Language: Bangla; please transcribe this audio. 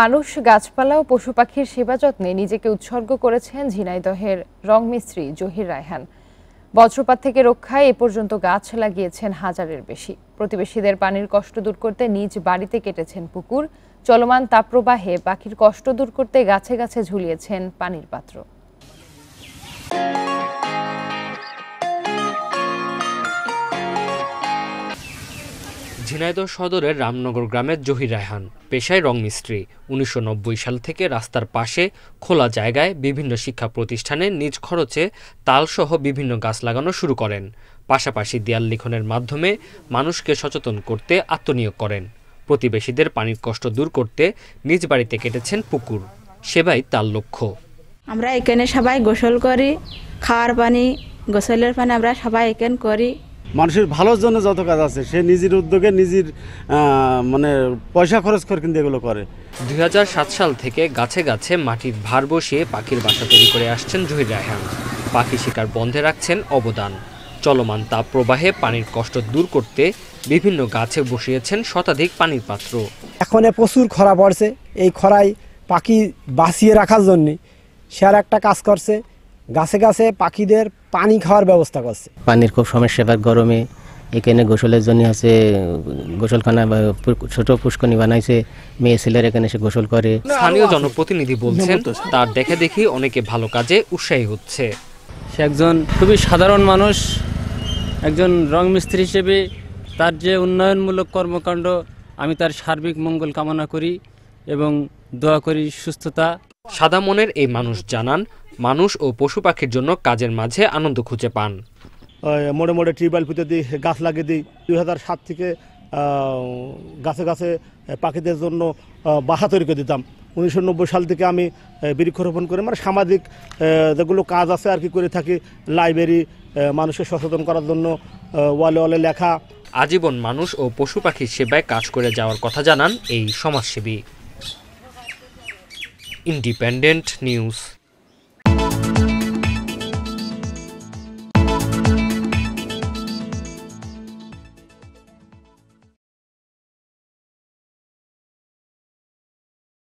মানুষ গাছপালা ও পশু পাখির সেবা যত্নে নিজেকে উৎসর্গ করেছেন ঝিনাইদহের মিস্ত্রি জহির রায়হান বজ্রপাত থেকে রক্ষায় এ পর্যন্ত গাছ লাগিয়েছেন হাজারের বেশি প্রতিবেশীদের পানির কষ্ট দূর করতে নিজ বাড়িতে কেটেছেন পুকুর চলমান তাপ্রবাহে পাখির কষ্ট দূর করতে গাছে গাছে ঝুলিয়েছেন পানির পাত্র ঝিনাইদহ সদরের রামনগর গ্রামের জহির রায়হান পেশায় রং মিস্ত্রি উনিশশো সাল থেকে রাস্তার পাশে খোলা জায়গায় বিভিন্ন শিক্ষা প্রতিষ্ঠানে নিজ খরচে তালসহ বিভিন্ন গাছ লাগানো শুরু করেন পাশাপাশি দেয়াল লিখনের মাধ্যমে মানুষকে সচেতন করতে আত্মনিয়োগ করেন প্রতিবেশীদের পানির কষ্ট দূর করতে নিজ বাড়িতে কেটেছেন পুকুর সেবাই তার লক্ষ্য আমরা এখানে সবাই গোসল করি খাওয়ার পানি গোসলের পানি আমরা সবাই এখানে করি মানুষের ভালোর জন্য যত কাজ আছে সে নিজের উদ্যোগে নিজের মানে পয়সা খরচ করে কিন্তু এগুলো করে দুই সাল থেকে গাছে গাছে মাটির ভার বসিয়ে পাখির বাসা তৈরি করে আসছেন জহির রায়হান পাখি শিকার বন্ধে রাখছেন অবদান চলমান তাপ প্রবাহে পানির কষ্ট দূর করতে বিভিন্ন গাছে বসিয়েছেন শতাধিক পানির পাত্র এখন প্রচুর খরা পড়ছে এই খরায় পাখি বাঁচিয়ে রাখার জন্যে সে আর একটা কাজ করছে গাছে গাছে পাখিদের পানি খাওয়ার ব্যবস্থা করছে পানির খুব সমস্যা এবার গরমে এখানে গোসলের জন্য আছে গোসলখানা ছোট পুষ্কনি বানাইছে মেয়ে ছেলের এখানে এসে গোসল করে স্থানীয় জনপ্রতিনিধি বলছেন তার দেখে দেখি অনেকে ভালো কাজে উৎসাহী হচ্ছে সে একজন খুবই সাধারণ মানুষ একজন রং মিস্ত্রি হিসেবে তার যে উন্নয়নমূলক কর্মকাণ্ড আমি তার সার্বিক মঙ্গল কামনা করি এবং দোয়া করি সুস্থতা সাদা মনের এই মানুষ জানান মানুষ ও পশু পাখির জন্য কাজের মাঝে আনন্দ খুঁজে পান মোড়ে মোড়ে টিউবওয়েল পুঁতে দিই গাছ লাগিয়ে দিই দুই থেকে গাছে গাছে পাখিদের জন্য বাসা তৈরি করে দিতাম উনিশশো সাল থেকে আমি বৃক্ষরোপণ করে মানে সামাজিক যেগুলো কাজ আছে আর কি করে থাকি লাইব্রেরি মানুষকে সচেতন করার জন্য ওয়ালে ওয়ালে লেখা আজীবন মানুষ ও পশু পাখির সেবায় কাজ করে যাওয়ার কথা জানান এই সমাজসেবী ইন্ডিপেন্ডেন্ট নিউজ